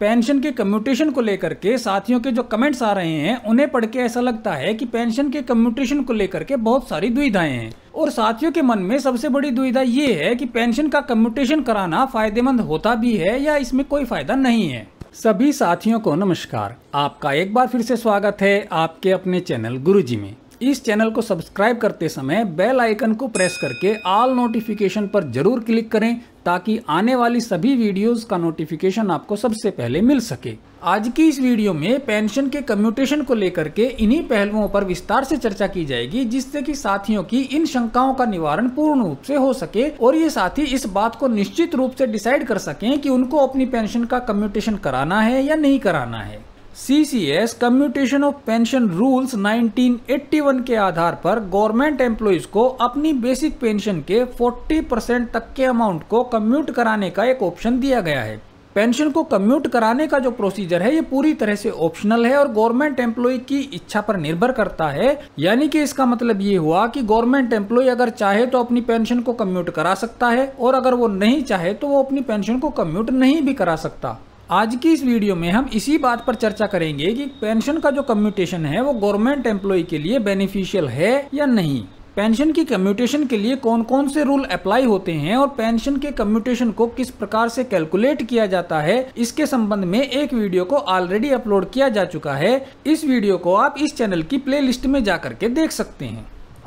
pension के commutation को लेकर के साथियों के जो कमेंट्स आ रहे हैं उन्हें पढ़ के ऐसा लगता है कि पेंशन के कम्यूटेशन को लेकर के बहुत सारी दुविधाएं हैं और साथियों के मन में सबसे बड़ी दुविधा ये है कि पेंशन का कम्यूटेशन कराना फायदेमंद होता भी है या इसमें कोई फायदा नहीं है सभी साथियों को नमस्कार आपका एक बार फिर से स्वागत है आपके अपने चैनल गुरु में इस चैनल को सब्सक्राइब करते समय बेल आइकन को प्रेस करके ऑल नोटिफिकेशन पर जरूर क्लिक करें ताकि आने वाली सभी वीडियोस का नोटिफिकेशन आपको सबसे पहले मिल सके आज की इस वीडियो में पेंशन के कम्यूटेशन को लेकर के इन्हीं पहलुओं पर विस्तार से चर्चा की जाएगी जिससे कि साथियों की इन शंकाओं का निवारण पूर्ण रूप से हो सके और ये साथी इस बात को निश्चित रूप से डिसाइड कर सकें कि उनको अपनी पेंशन का कम्यूटेशन कराना है या नहीं कराना है C C S commutation of pension rules 1981 के आधार पर गवर्नमेंट एम्प्लॉयज़ को अपनी बेसिक पेंशन के 40 परसेंट तक के अमाउंट को कम्यूट कराने का एक ऑप्शन दिया गया है पेंशन को कम्यूट कराने का जो प्रोसीजर है ये पूरी तरह से ऑप्शनल है और गवर्नमेंट एम्प्लॉय की इच्छा पर निर्भर करता है यानी कि इसका मतलब ये हुआ कि गवर्नमेंट एम्प्लॉय अगर चाहे तो अपनी पेंशन को कम्यूट करा सकता है और अगर वो नहीं चाहे तो वो अपनी पेंशन को कम्यूट नहीं भी करा सकता आज की इस वीडियो में हम इसी बात पर चर्चा करेंगे कि पेंशन का जो कम्यूटेशन है वो गवर्नमेंट एम्प्लॉय के लिए बेनिफिशियल है या नहीं पेंशन की कम्यूटेशन के लिए कौन कौन से रूल अप्लाई होते हैं और पेंशन के कम्यूटेशन को किस प्रकार से कैलकुलेट किया जाता है इसके संबंध में एक वीडियो को ऑलरेडी अपलोड किया जा चुका है इस वीडियो को आप इस चैनल की प्ले में जा करके देख सकते हैं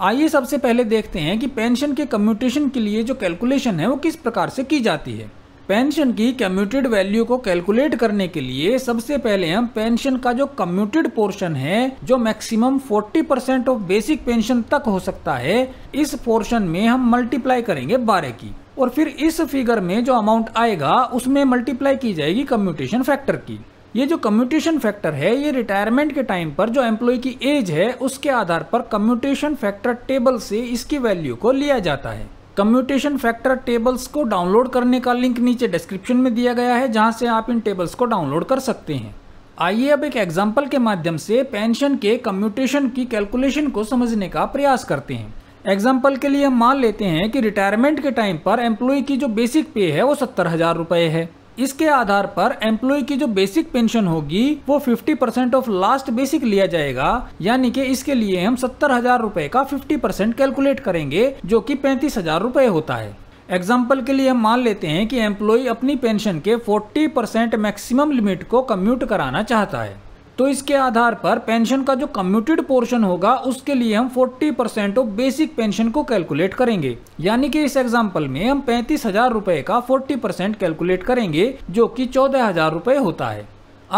आइए सबसे पहले देखते हैं कि पेंशन के कम्यूटेशन के लिए जो कैलकुलेशन है वो किस प्रकार से की जाती है पेंशन की कम्यूटेड वैल्यू को कैलकुलेट करने के लिए सबसे पहले हम पेंशन का जो कम्यूटेड पोर्शन है जो maximum 40 percent of basic pension तक हो सकता है इस पोर्शन में हम मल्टीप्लाई करेंगे बारह की और फिर इस फिगर में जो अमाउंट आएगा उसमें मल्टीप्लाई की जाएगी कम्यूटेशन फैक्टर की ये जो कम्यूटेशन फैक्टर है ये रिटायरमेंट के टाइम पर जो एम्प्लॉय की एज है उसके आधार पर कम्यूटेशन फैक्टर टेबल से इसकी वैल्यू को लिया जाता है कम्यूटेशन फैक्टर टेबल्स को डाउनलोड करने का लिंक नीचे डिस्क्रिप्शन में दिया गया है जहां से आप इन टेबल्स को डाउनलोड कर सकते हैं आइए अब एक एग्जाम्पल के माध्यम से पेंशन के कम्यूटेशन की कैलकुलेशन को समझने का प्रयास करते हैं एग्जाम्पल के लिए हम मान लेते हैं कि रिटायरमेंट के टाइम पर एम्प्लॉय की जो बेसिक पे है वो सत्तर हज़ार रुपये है इसके आधार पर एम्प्लॉय की जो बेसिक पेंशन होगी वो 50 परसेंट ऑफ लास्ट बेसिक लिया जाएगा यानी कि इसके लिए हम सत्तर हजार रूपए का 50 परसेंट कैलकुलेट करेंगे जो कि पैंतीस हजार रूपए होता है एग्जाम्पल के लिए हम मान लेते हैं कि एम्प्लॉय अपनी पेंशन के 40 परसेंट मैक्सिमम लिमिट को कम्यूट कराना चाहता है तो इसके आधार पर पेंशन का जो कम्यूटेड पोर्शन होगा उसके लिए हम 40 परसेंट ऑफ बेसिक पेंशन को कैलकुलेट करेंगे यानी कि इस एग्जाम्पल में हम पैंतीस हजार रुपए का 40 परसेंट कैलकुलेट करेंगे जो कि चौदह हजार रुपए होता है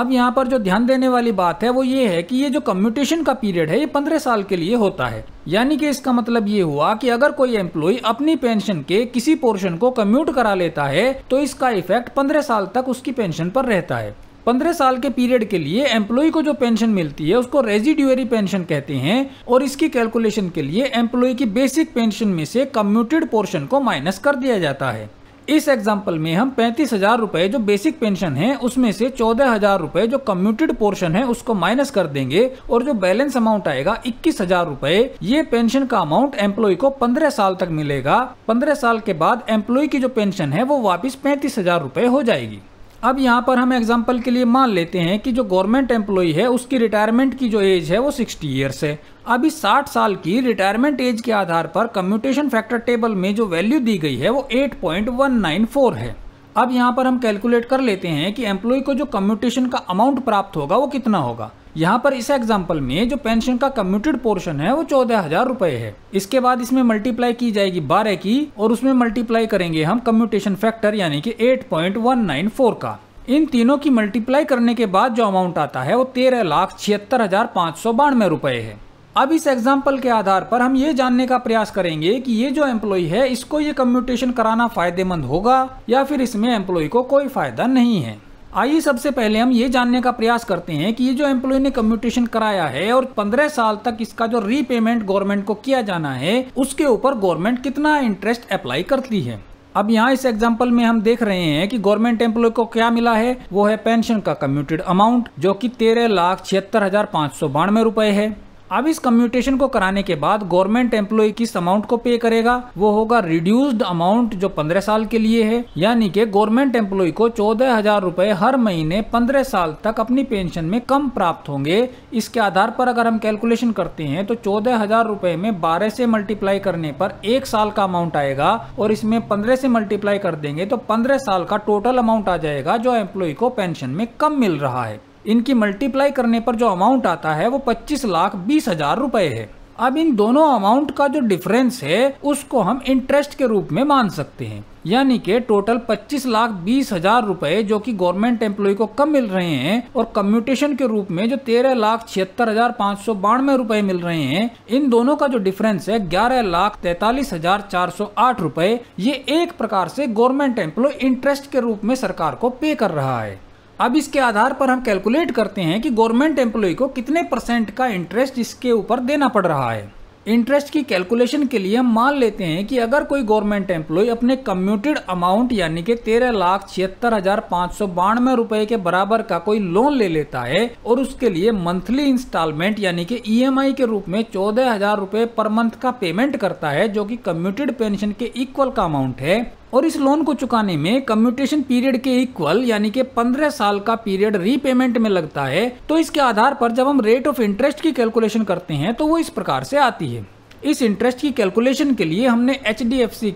अब यहाँ पर जो ध्यान देने वाली बात है वो ये है कि ये जो कम्यूटेशन का पीरियड है ये पंद्रह साल के लिए होता है यानी कि इसका मतलब ये हुआ कि अगर कोई एम्प्लॉय अपनी पेंशन के किसी पोर्शन को कम्यूट करा लेता है तो इसका इफेक्ट पंद्रह साल तक उसकी पेंशन पर रहता है पंद्रह साल के पीरियड के लिए एम्प्लॉय को जो पेंशन मिलती है उसको रेजिड्यूरी पेंशन कहते हैं और इसकी कैलकुलेशन के लिए एम्प्लॉय की बेसिक पेंशन में से कम्यूटेड पोर्शन को माइनस कर दिया जाता है इस एग्जाम्पल में हम पैंतीस हजार रुपए जो बेसिक पेंशन है उसमें से चौदह हजार रुपए जो कम्यूटेड पोर्शन है उसको माइनस कर देंगे और जो बैलेंस अमाउंट आएगा इक्कीस हजार रुपए ये पेंशन का अमाउंट एम्प्लॉय को पंद्रह साल तक मिलेगा पंद्रह साल के बाद एम्प्लॉय की जो पेंशन है वो वापिस पैंतीस हजार रुपए हो जाएगी अब यहाँ पर हम एग्जाम्पल के लिए मान लेते हैं कि जो गवर्नमेंट एम्प्लॉई है उसकी रिटायरमेंट की जो एज है वो 60 ईयर्स है अभी 60 साल की रिटायरमेंट एज के आधार पर कम्यूटेशन फैक्टर टेबल में जो वैल्यू दी गई है वो 8.194 है अब यहाँ पर हम कैलकुलेट कर लेते हैं कि एम्प्लॉय को जो कम्यूटेशन का अमाउंट प्राप्त होगा वो कितना होगा यहाँ पर इस एग्जाम्पल में जो पेंशन का कम्यूटेड पोर्शन है वो चौदह हजार रुपए है इसके बाद इसमें मल्टीप्लाई की जाएगी बारह की और उसमें मल्टीप्लाई करेंगे हम कम्यूटेशन फैक्टर यानी कि 8.194 का इन तीनों की मल्टीप्लाई करने के बाद जो अमाउंट आता है वो तेरह लाख छिहत्तर हजार पाँच सौ बानवे रुपए है अब इस एग्जाम्पल के आधार पर हम ये जानने का प्रयास करेंगे कि ये जो एम्प्लॉय है इसको ये कम्यूटेशन कराना फायदेमंद होगा या फिर इसमें एम्प्लॉय को कोई फायदा नहीं है आइए सबसे पहले हम ये जानने का प्रयास करते हैं कि ये जो एम्प्लॉय ने कम्यूटेशन कराया है और 15 साल तक इसका जो रीपेमेंट गवर्नमेंट को किया जाना है उसके ऊपर गवर्नमेंट कितना इंटरेस्ट अप्लाई करती है अब यहाँ इस एग्जाम्पल में हम देख रहे हैं कि गवर्नमेंट एम्प्लॉय को क्या मिला है वो है पेंशन का कम्यूटेड अमाउंट जो की तेरह लाख छिहत्तर हजार पाँच सौ बानवे रुपए है अब इस कम्यूटेशन को कराने के बाद गवर्नमेंट एम्प्लॉय किस अमाउंट को पे करेगा वो होगा रिड्यूस्ड अमाउंट जो पंद्रह साल के लिए है यानी कि गवर्नमेंट एम्प्लॉय को चौदह हजार रूपए हर महीने पंद्रह साल तक अपनी पेंशन में कम प्राप्त होंगे इसके आधार पर अगर हम कैलकुलेशन करते हैं तो चौदह हजार रूपए में बारह से मल्टीप्लाई करने पर एक साल का अमाउंट आएगा और इसमें पंद्रह से मल्टीप्लाई कर देंगे तो पंद्रह साल का टोटल अमाउंट आ जाएगा जो एम्प्लॉय को पेंशन में कम मिल रहा है इनकी मल्टीप्लाई करने पर जो अमाउंट आता है वो पच्चीस लाख बीस हजार रुपए है अब इन दोनों अमाउंट का जो डिफरेंस है उसको हम इंटरेस्ट के रूप में मान सकते हैं यानी कि टोटल 25 लाख बीस हजार रुपए जो कि गवर्नमेंट एम्प्लॉय को कम मिल रहे हैं और कम्यूटेशन के रूप में जो तेरह लाख छिहत्तर हजार पाँच सौ बानवे रुपए मिल रहे हैं इन दोनों का जो डिफरेंस है ग्यारह लाख तैतालीस हजार चार सौ आठ रुपए ये एक प्रकार से गवर्नमेंट एम्प्लॉय इंटरेस्ट के रूप में सरकार को पे कर रहा है अब इसके आधार पर हम कैलकुलेट करते हैं कि गवर्नमेंट एम्प्लॉय को कितने परसेंट का इंटरेस्ट इसके ऊपर देना पड़ रहा है इंटरेस्ट की कैलकुलेशन के लिए हम मान लेते हैं कि अगर कोई गवर्नमेंट एम्प्लॉय अपने कम्यूटेड अमाउंट यानी कि तेरह लाख छिहत्तर हजार पाँच सौ बानवे रुपए के बराबर का कोई लोन ले लेता है और उसके लिए मंथली इंस्टॉलमेंट यानी कि ईएमआई के रूप में चौदह हजार रुपए पर मंथ का पेमेंट करता है जो कि कम्यूटेड पेंशन के इक्वल का अमाउंट है और इस लोन को चुकाने में कम्यूटेशन पीरियड के इक्वल यानी कि 15 साल का पीरियड रीपेमेंट में लगता है तो इसके आधार पर जब हम रेट ऑफ इंटरेस्ट की कैलकुलेशन करते हैं तो वो इस प्रकार से आती है इस इंटरेस्ट की कैलकुलेशन के लिए हमने एच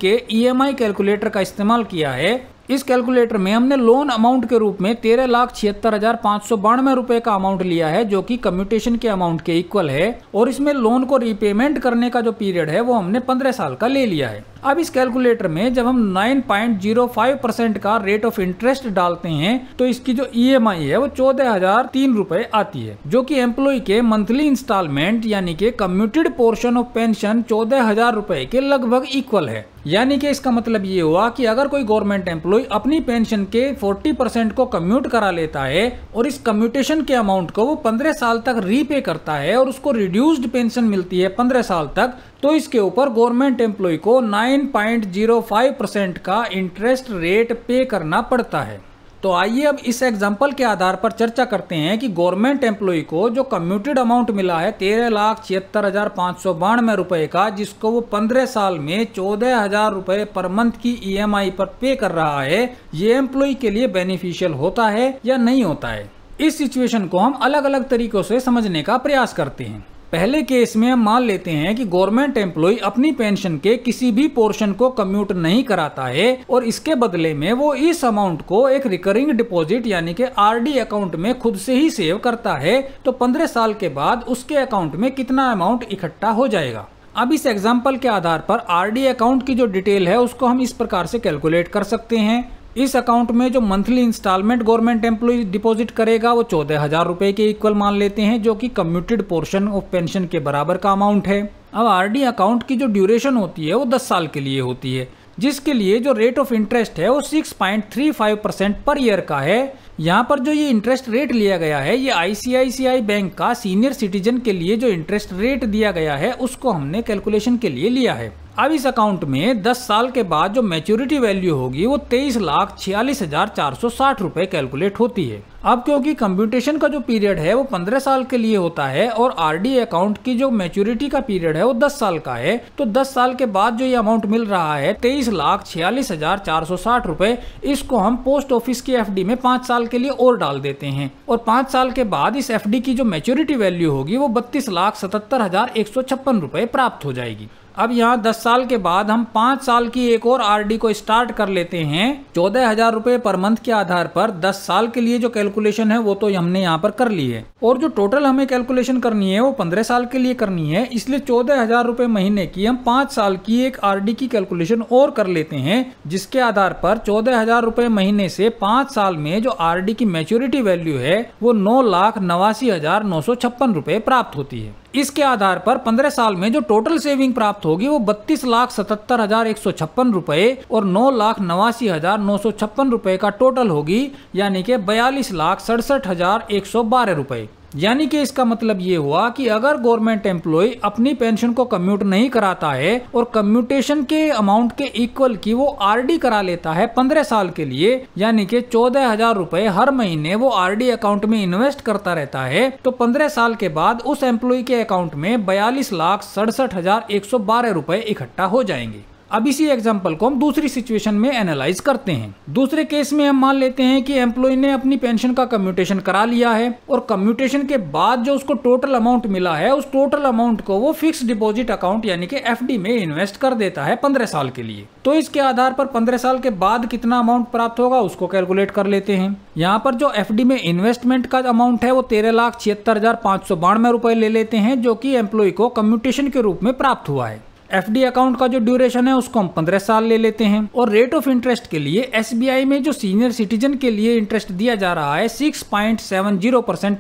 के ई e कैलकुलेटर का इस्तेमाल किया है इस कैलकुलेटर में हमने लोन अमाउंट के रूप में तेरह लाख छिहत्तर हजार पाँच सौ बानवे रुपये का अमाउंट लिया है जो कि कम्यूटेशन के अमाउंट के इक्वल है और इसमें लोन को रीपेमेंट करने का जो पीरियड है वो हमने पंद्रह साल का ले लिया है अब इस कैलकुलेटर में जब हम 9.05 परसेंट का रेट ऑफ इंटरेस्ट डालते हैं तो इसकी जो ई e है वो चौदह हजार तीन रूपए आती है जो कि एम्प्लॉय के मंथली इंस्टॉलमेंट यानी के कम्यूटेड पोर्शन ऑफ पेंशन चौदह हजार रूपए के लगभग इक्वल है यानी कि इसका मतलब ये हुआ कि अगर कोई गवर्नमेंट एम्प्लॉय अपनी पेंशन के 40 परसेंट को कम्यूट करा लेता है और इस कम्यूटेशन के अमाउंट को वो 15 साल तक रीपे करता है और उसको रिड्यूस्ड पेंशन मिलती है 15 साल तक तो इसके ऊपर गवर्नमेंट एम्प्लॉय को 9.05 परसेंट का इंटरेस्ट रेट पे करना पड़ता है तो आइए अब इस एग्जाम्पल के आधार पर चर्चा करते हैं कि गवर्नमेंट एम्प्लॉय को जो कम्यूटेड अमाउंट मिला है तेरह लाख छिहत्तर हज़ार पाँच सौ बानवे रुपये का जिसको वो पंद्रह साल में चौदह हज़ार रुपये पर मंथ की ईएमआई e पर पे कर रहा है ये एम्प्लॉय के लिए बेनिफिशियल होता है या नहीं होता है इस सिचुएशन को हम अलग अलग तरीकों से समझने का प्रयास करते हैं पहले केस में हम मान लेते हैं कि गवर्नमेंट एम्प्लॉय अपनी पेंशन के किसी भी पोर्शन को कम्यूट नहीं कराता है और इसके बदले में वो इस अमाउंट को एक रिकरिंग डिपॉजिट यानी कि आरडी अकाउंट में खुद से ही सेव करता है तो पंद्रह साल के बाद उसके अकाउंट में कितना अमाउंट इकट्ठा हो जाएगा अब इस एग्जाम्पल के आधार पर आर अकाउंट की जो डिटेल है उसको हम इस प्रकार से कैलकुलेट कर सकते हैं इस अकाउंट में जो monthly instalment government employee deposit करेगा वो चौदह हज़ार रुपये के इक्वल मान लेते हैं जो कि कम्यूटेड पोर्शन ऑफ पेंशन के बराबर का अमाउंट है अब आरडी अकाउंट की जो ड्यूरेशन होती है वो दस साल के लिए होती है जिसके लिए जो रेट ऑफ इंटरेस्ट है वो 6.35 परसेंट पर ईयर का है यहाँ पर जो ये इंटरेस्ट रेट लिया गया है ये आईसीआईसीआई बैंक का सीनियर सिटीजन के लिए जो इंटरेस्ट रेट दिया गया है उसको हमने कैलकुलेशन के लिए लिया है अब इस अकाउंट में 10 साल के बाद जो मेच्योरिटी वैल्यू होगी वो तेईस लाख छियालीस हजार चार सौ साठ रुपए कैलकुलेट होती है अब क्योंकि कंप्यूटेशन का जो पीरियड है वो 15 साल के लिए होता है और आरडी अकाउंट की जो मेच्योरिटी का पीरियड है वो 10 साल का है तो 10 साल के बाद जो ये अमाउंट मिल रहा है तेईस लाख छियालीस हजार चार सौ साठ रुपए इसको हम पोस्ट ऑफिस की एफ में पांच साल के लिए और डाल देते हैं और पांच साल के बाद इस एफ की जो मेच्योरिटी वैल्यू होगी वो बत्तीस लाख सतहत्तर हजार एक सौ छप्पन रुपए प्राप्त हो जाएगी अब यहाँ 10 साल के बाद हम 5 साल की एक और आरडी को स्टार्ट कर लेते हैं चौदह हजार रूपए पर मंथ के आधार पर 10 साल के लिए जो कैलकुलेशन है वो तो हमने यहाँ पर कर ली है और जो टोटल हमें कैलकुलेशन करनी है वो 15 साल के लिए करनी है इसलिए चौदह हजार रूपए महीने की हम 5 साल की एक आरडी की कैलकुलेशन और कर लेते हैं जिसके आधार पर चौदह हजार रूपए महीने से पाँच साल में जो आर की मेच्योरिटी वैल्यू है वो नौ लाख नवासी हजार नौ सौ छप्पन रूपए प्राप्त होती है इसके आधार पर पंद्रह साल में जो टोटल सेविंग प्राप्त होगी वो बत्तीस लाख सतहत्तर हजार एक सौ छप्पन रुपए और नौ लाख नवासी हजार नौ सौ छप्पन रुपए का टोटल होगी यानी के बयालीस लाख सड़सठ हजार एक सौ बारह रुपए यानी कि इसका मतलब ये हुआ कि अगर गवर्नमेंट एम्प्लॉय अपनी पेंशन को कम्यूट नहीं कराता है और कम्यूटेशन के अमाउंट के इक्वल की वो आरडी करा लेता है पंद्रह साल के लिए यानी कि चौदह हजार रूपए हर महीने वो आरडी अकाउंट में इन्वेस्ट करता रहता है तो पंद्रह साल के बाद उस एम्प्लॉय के अकाउंट में बयालीस लाख सड़सठ हजार एक सौ बारह रूपए इकट्ठा हो जाएंगे अब इसी एग्जाम्पल को हम दूसरी सिचुएशन में एनालाइज करते हैं दूसरे केस में हम मान लेते हैं कि एम्प्लॉय ने अपनी पेंशन का कम्यूटेशन करा लिया है और कम्यूटेशन के बाद जो उसको टोटल अमाउंट मिला है उस टोटल अमाउंट को वो फिक्स डिपोजिट अकाउंट यानी कि एफ में इन्वेस्ट कर देता है पंद्रह साल के लिए तो इसके आधार पर पंद्रह साल के बाद कितना अमाउंट प्राप्त होगा उसको कैलकुलेट कर लेते हैं यहाँ पर जो एफ में इन्वेस्टमेंट का अमाउंट है वो तेरह लाख छिहत्तर हजार पांच सौ बानवे रुपए ले लेते हैं जो कि एम्प्लॉय को कम्यूटेशन के रूप में प्राप्त हुआ है एफ अकाउंट का जो ड्यूरेशन है उसको हम पंद्रह साल ले लेते हैं और रेट ऑफ इंटरेस्ट के लिए एस में जो सीनियर सिटीजन के लिए इंटरेस्ट दिया जा रहा है सिक्स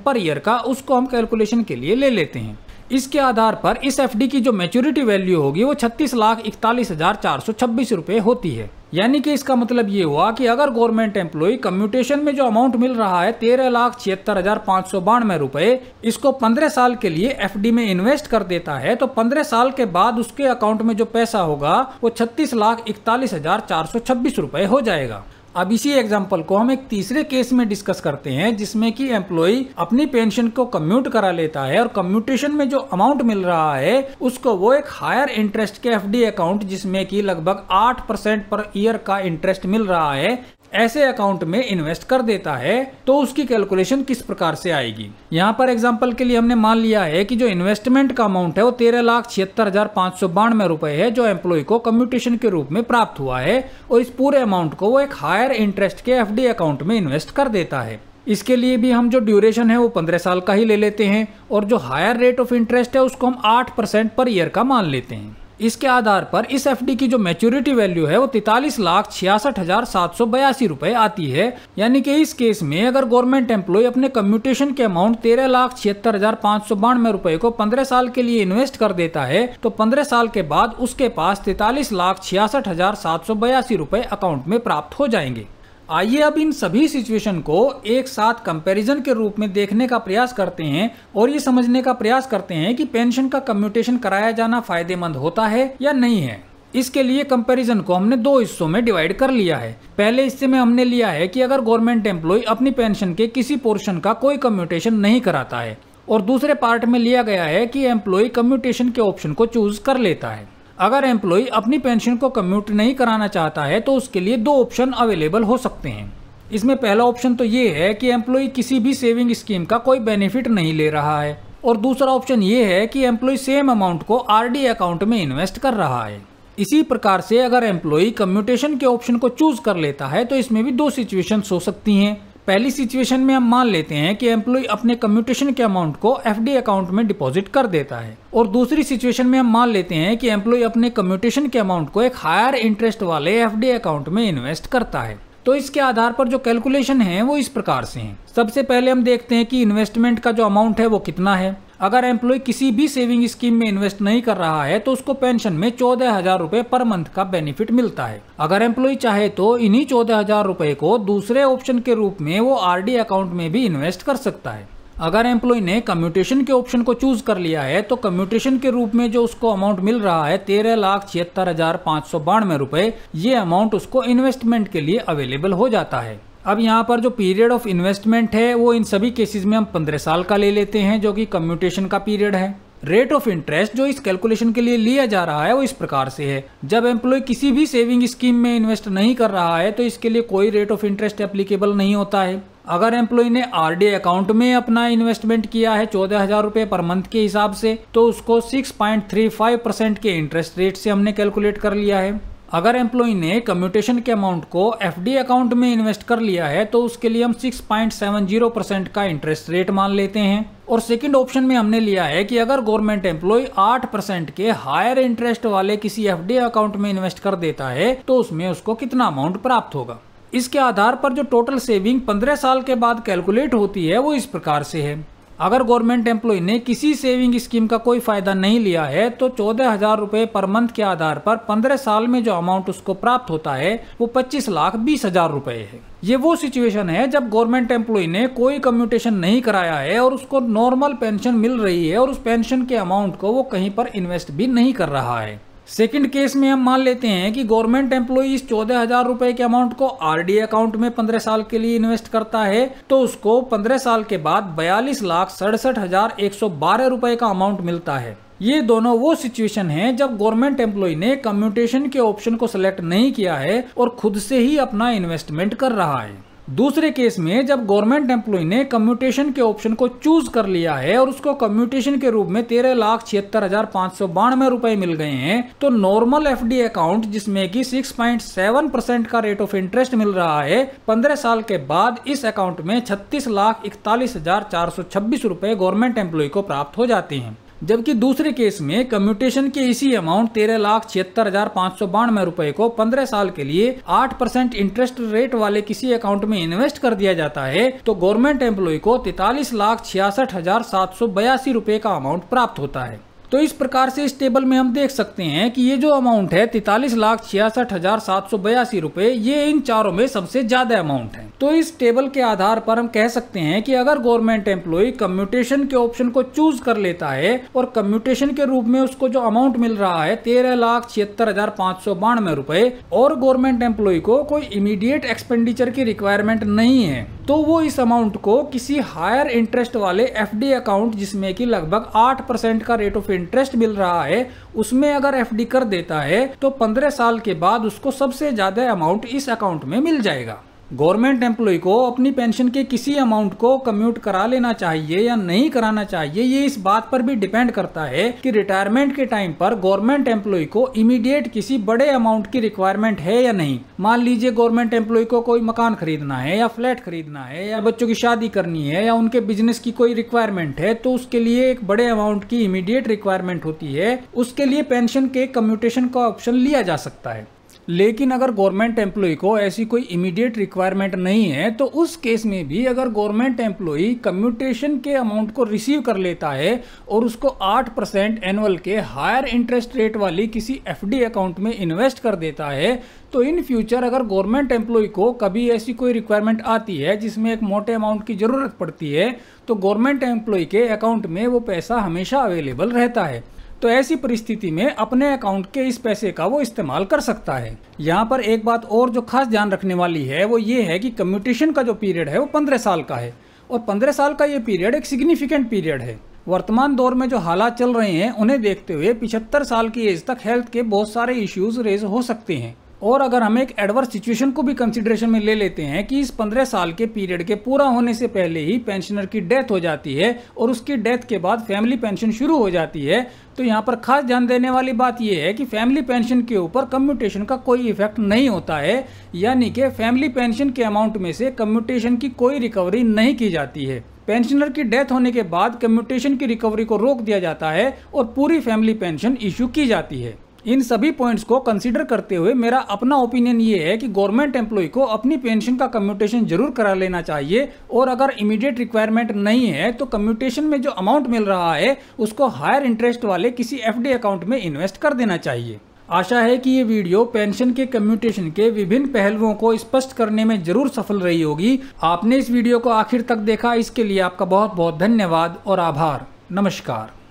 पर ईयर का उसको हम कैलकुलेशन के लिए ले लेते हैं इसके आधार पर इस एफडी की जो मेच्योरिटी वैल्यू होगी वो छत्तीस लाख इकतालीस हजार चार सौ छब्बीस रुपये होती है यानी कि इसका मतलब ये हुआ कि अगर गवर्नमेंट एम्प्लॉय कम्यूटेशन में जो अमाउंट मिल रहा है तेरह लाख छिहत्तर हजार पाँच सौ बानवे रूपए इसको पंद्रह साल के लिए एफ में इन्वेस्ट कर देता है तो पंद्रह साल के बाद उसके अकाउंट में जो पैसा होगा वो छत्तीस लाख इकतालीस हजार चार सौ छब्बीस रुपए हो जाएगा अब इसी एग्जाम्पल को हम एक तीसरे केस में डिस्कस करते हैं जिसमें कि एम्प्लॉय अपनी पेंशन को कम्यूट करा लेता है और कम्यूटेशन में जो अमाउंट मिल रहा है उसको वो एक हायर इंटरेस्ट के एफडी अकाउंट जिसमें कि लगभग आठ परसेंट पर ईयर का इंटरेस्ट मिल रहा है ऐसे अकाउंट में इन्वेस्ट कर देता है तो उसकी कैलकुलेशन किस प्रकार से आएगी यहाँ पर एग्जाम्पल के लिए हमने मान लिया है कि जो इन्वेस्टमेंट का अमाउंट है वो तेरह लाख छिहत्तर हजार पांच सौ बानवे रुपए है जो एम्प्लॉय को कम्यूटेशन के रूप में प्राप्त हुआ है और इस पूरे अमाउंट को वो एक हायर इंटरेस्ट के एफ अकाउंट में इन्वेस्ट कर देता है इसके लिए भी हम जो ड्यूरेशन है वो पंद्रह साल का ही ले लेते हैं और जो हायर रेट ऑफ इंटरेस्ट है उसको हम आठ परसेंट पर ईयर का मान लेते हैं इसके आधार पर इस एफडी की जो मैच्योरिटी वैल्यू है वो तैतालीस लाख छियासठ हजार सात सौ बयासी रुपए आती है यानी कि इस केस में अगर गवर्नमेंट एम्प्लॉय अपने कम्यूटेशन के अमाउंट तेरह लाख छिहत्तर हजार पाँच सौ बानवे रुपए को पंद्रह साल के लिए इन्वेस्ट कर देता है तो पंद्रह साल के बाद उसके पास तैतालीस लाख छियासठ हजार सात सौ बयासी रुपए अकाउंट में प्राप्त हो जाएंगे आइए अब इन सभी सिचुएशन को एक साथ कंपैरिजन के रूप में देखने का प्रयास करते हैं और ये समझने का प्रयास करते हैं कि पेंशन का कम्यूटेशन कराया जाना फायदेमंद होता है या नहीं है इसके लिए कंपैरिजन को हमने दो हिस्सों में डिवाइड कर लिया है पहले हिस्से में हमने लिया है कि अगर गवर्नमेंट एम्प्लॉय अपनी पेंशन के किसी पोर्शन का कोई कम्यूटेशन नहीं कराता है और दूसरे पार्ट में लिया गया है कि एम्प्लॉय कम्यूटेशन के ऑप्शन को चूज कर लेता है अगर एम्प्लॉय अपनी पेंशन को कम्यूट नहीं कराना चाहता है तो उसके लिए दो ऑप्शन अवेलेबल हो सकते हैं इसमें पहला ऑप्शन तो ये है कि एम्प्लॉय किसी भी सेविंग स्कीम का कोई बेनिफिट नहीं ले रहा है और दूसरा ऑप्शन ये है कि एम्प्लॉय सेम अमाउंट को आरडी अकाउंट में इन्वेस्ट कर रहा है इसी प्रकार से अगर एम्प्लॉय कम्यूटेशन के ऑप्शन को चूज कर लेता है तो इसमें भी दो सिचुएशंस हो सकती हैं पहली सिचुएशन में हम मान लेते हैं कि एम्प्लॉय अपने कम्यूटेशन के अमाउंट को एफ अकाउंट में डिपॉजिट कर देता है और दूसरी सिचुएशन में हम मान लेते हैं कि एम्प्लॉय अपने कम्यूटेशन के अमाउंट को एक हायर इंटरेस्ट वाले एफ अकाउंट में इन्वेस्ट करता है तो इसके आधार पर जो कैलकुलेशन है वो इस प्रकार से है सबसे पहले हम देखते हैं कि इन्वेस्टमेंट का जो अमाउंट है वो कितना है अगर एम्प्लॉय किसी भी सेविंग स्कीम में इन्वेस्ट नहीं कर रहा है तो उसको पेंशन में चौदह हजार रूपए पर मंथ का बेनिफिट मिलता है अगर एम्प्लॉय चाहे तो इन्हीं चौदह हजार रूपए को दूसरे ऑप्शन के रूप में वो आरडी अकाउंट में भी इन्वेस्ट कर सकता है अगर एम्प्लॉय ने कम्यूटेशन के ऑप्शन को चूज कर लिया है तो कम्यूटेशन के रूप में जो उसको अमाउंट मिल रहा है तेरह लाख छिहत्तर हजार पाँच सौ बानवे रूपए ये अमाउंट उसको इन्वेस्टमेंट के लिए अवेलेबल हो जाता है अब यहाँ पर जो पीरियड ऑफ इन्वेस्टमेंट है वो इन सभी केसेस में हम पंद्रह साल का ले लेते हैं जो कि कम्यूटेशन का पीरियड है रेट ऑफ इंटरेस्ट जो इस कैलकुलेशन के लिए लिया जा रहा है वो इस प्रकार से है जब एम्प्लॉय किसी भी सेविंग स्कीम में इन्वेस्ट नहीं कर रहा है तो इसके लिए कोई रेट ऑफ इंटरेस्ट एप्लीकेबल नहीं होता है अगर एम्प्लॉय ने आर अकाउंट में अपना इन्वेस्टमेंट किया है चौदह हजार रूपए पर मंथ के हिसाब से तो उसको 6.35 परसेंट के इंटरेस्ट रेट से हमने कैलकुलेट कर लिया है अगर एम्प्लॉय ने कम्यूटेशन के अमाउंट को एफ अकाउंट में इन्वेस्ट कर लिया है तो उसके लिए हम 6.70 परसेंट का इंटरेस्ट रेट मान लेते हैं और सेकंड ऑप्शन में हमने लिया है कि अगर गवर्नमेंट एम्प्लॉय 8 परसेंट के हायर इंटरेस्ट वाले किसी एफ अकाउंट में इन्वेस्ट कर देता है तो उसमें उसको कितना अमाउंट प्राप्त होगा इसके आधार पर जो टोटल सेविंग पंद्रह साल के बाद कैलकुलेट होती है वो इस प्रकार से है अगर गवर्नमेंट एम्प्लॉय ने किसी सेविंग स्कीम का कोई फ़ायदा नहीं लिया है तो चौदह हज़ार रुपये पर मंथ के आधार पर पंद्रह साल में जो अमाउंट उसको प्राप्त होता है वो पच्चीस लाख बीस हज़ार रुपये है ये वो सिचुएशन है जब गवर्नमेंट एम्प्लॉय ने कोई कम्यूटेशन नहीं कराया है और उसको नॉर्मल पेंशन मिल रही है और उस पेंशन के अमाउंट को वो कहीं पर इन्वेस्ट भी नहीं कर रहा है सेकंड केस में हम मान लेते हैं कि गवर्नमेंट एम्प्लॉज चौदह हजार रुपए के अमाउंट को आरडी अकाउंट में पंद्रह साल के लिए इन्वेस्ट करता है तो उसको पंद्रह साल के बाद बयालीस लाख सड़सठ हजार एक सौ बारह रुपए का अमाउंट मिलता है ये दोनों वो सिचुएशन है जब गवर्नमेंट एम्प्लॉय ने कम्यूटेशन के ऑप्शन को सिलेक्ट नहीं किया है और खुद से ही अपना इन्वेस्टमेंट कर रहा है दूसरे केस में जब गवर्नमेंट एम्प्लॉय ने कम्यूटेशन के ऑप्शन को चूज कर लिया है और उसको कम्यूटेशन के रूप में तेरह लाख छिहत्तर हजार पाँच सौ बानवे रुपए मिल गए हैं तो नॉर्मल एफ अकाउंट जिसमें कि 6.7 परसेंट का रेट ऑफ इंटरेस्ट मिल रहा है पंद्रह साल के बाद इस अकाउंट में छत्तीस लाख इकतालीस हजार चार सौ छब्बीस रुपए गवर्नमेंट एम्प्लॉय को प्राप्त हो जाते हैं जबकि दूसरे केस में कम्यूटेशन के इसी अमाउंट तेरह लाख छिहत्तर हजार पाँच सौ बानवे रूपए को पंद्रह साल के लिए आठ परसेंट इंटरेस्ट रेट वाले किसी अकाउंट में इन्वेस्ट कर दिया जाता है तो गवर्नमेंट एम्प्लॉय को तैतालीस लाख छियासठ हजार सात सौ बयासी रूपए का अमाउंट प्राप्त होता है तो इस प्रकार से इस टेबल में हम देख सकते हैं कि ये जो अमाउंट है तैतालीस लाख छियासठ हजार सात सौ बयासी रुपए ये इन चारों में सबसे ज्यादा अमाउंट है तो इस टेबल के आधार पर हम कह सकते हैं कि अगर गवर्नमेंट एम्प्लॉय कम्यूटेशन के ऑप्शन को चूज कर लेता है और कम्यूटेशन के रूप में उसको जो अमाउंट मिल रहा है तेरह लाख छिहत्तर हजार पाँच सौ बानवे रुपए और गवर्नमेंट एम्प्लॉय को कोई इमीडिएट एक्सपेंडिचर की रिक्वायरमेंट नहीं है तो वो इस अमाउंट को किसी हायर इंटरेस्ट वाले एफ अकाउंट जिसमें की लगभग आठ परसेंट का रेट ऑफ इंटरेस्ट इंटरेस्ट मिल रहा है उसमें अगर एफ कर देता है तो पंद्रह साल के बाद उसको सबसे ज़्यादा अमाउंट इस अकाउंट में मिल जाएगा गवर्नमेंट एम्प्लॉय को अपनी पेंशन के किसी अमाउंट को कम्यूट करा लेना चाहिए या नहीं कराना चाहिए ये इस बात पर भी डिपेंड करता है कि रिटायरमेंट के टाइम पर गवर्नमेंट एम्प्लॉय को इमीडिएट किसी बड़े अमाउंट की रिक्वायरमेंट है या नहीं मान लीजिए गवर्नमेंट एम्प्लॉय को कोई मकान खरीदना है या फ्लैट खरीदना है या बच्चों की शादी करनी है या उनके बिजनेस की कोई रिक्वायरमेंट है तो उसके लिए एक बड़े अमाउंट की इमीडिएट रिक्वायरमेंट होती है उसके लिए पेंशन के कम्यूटेशन का ऑप्शन लिया जा सकता है लेकिन अगर गवर्नमेंट एम्प्लॉय को ऐसी कोई इमीडिएट रिक्वायरमेंट नहीं है तो उस केस में भी अगर गवर्नमेंट एम्प्लॉय कम्यूटेशन के अमाउंट को रिसीव कर लेता है और उसको आठ परसेंट एनुअल के हायर इंटरेस्ट रेट वाली किसी एफ अकाउंट में इन्वेस्ट कर देता है तो इन फ्यूचर अगर गवर्नमेंट एम्प्लॉय को कभी ऐसी कोई रिक्वायरमेंट आती है जिसमें एक मोटे अमाउंट की ज़रूरत पड़ती है तो गवर्नमेंट एम्प्लॉय के अकाउंट में वो पैसा हमेशा अवेलेबल रहता है तो ऐसी परिस्थिति में अपने अकाउंट के इस पैसे का वो इस्तेमाल कर सकता है यहाँ पर एक बात और जो खास ध्यान रखने वाली है वो ये है कि कम्यूटेशन का जो पीरियड है वो पंद्रह साल का है और पंद्रह साल का ये पीरियड एक सिग्निफिकेंट पीरियड है वर्तमान दौर में जो हालात चल रहे हैं उन्हें देखते हुए पिछहत्तर साल की एज तक हेल्थ के बहुत सारे इश्यूज रेज हो सकते हैं और अगर हम एक एडवर्स सिचुएशन को भी कंसिडरेशन में ले लेते हैं कि इस पंद्रह साल के पीरियड के पूरा होने से पहले ही पेंशनर की डेथ हो जाती है और उसकी डेथ के बाद फैमिली पेंशन शुरू हो जाती है तो यहाँ पर खास ध्यान देने वाली बात यह है कि फैमिली पेंशन के ऊपर कम्यूटेशन का कोई इफेक्ट नहीं होता है यानी कि फैमिली पेंशन के अमाउंट में से कम्यूटेशन की कोई रिकवरी नहीं की जाती है पेंशनर की डेथ होने के बाद कम्यूटेशन की रिकवरी को रोक दिया जाता है और पूरी फैमिली पेंशन इशू की जाती है इन सभी पॉइंट्स को कंसिडर करते हुए मेरा अपना ओपिनियन ये है कि गवर्नमेंट एम्प्लॉय को अपनी पेंशन का कम्यूटेशन जरूर करा लेना चाहिए और अगर इमीडिएट रिक्वायरमेंट नहीं है तो कम्यूटेशन में जो अमाउंट मिल रहा है उसको हायर इंटरेस्ट वाले किसी एफ अकाउंट में इन्वेस्ट कर देना चाहिए आशा है कि ये वीडियो पेंशन के कम्यूटेशन के विभिन्न पहलुओं को स्पष्ट करने में जरूर सफल रही होगी आपने इस वीडियो को आखिर तक देखा इसके लिए आपका बहुत बहुत धन्यवाद और आभार नमस्कार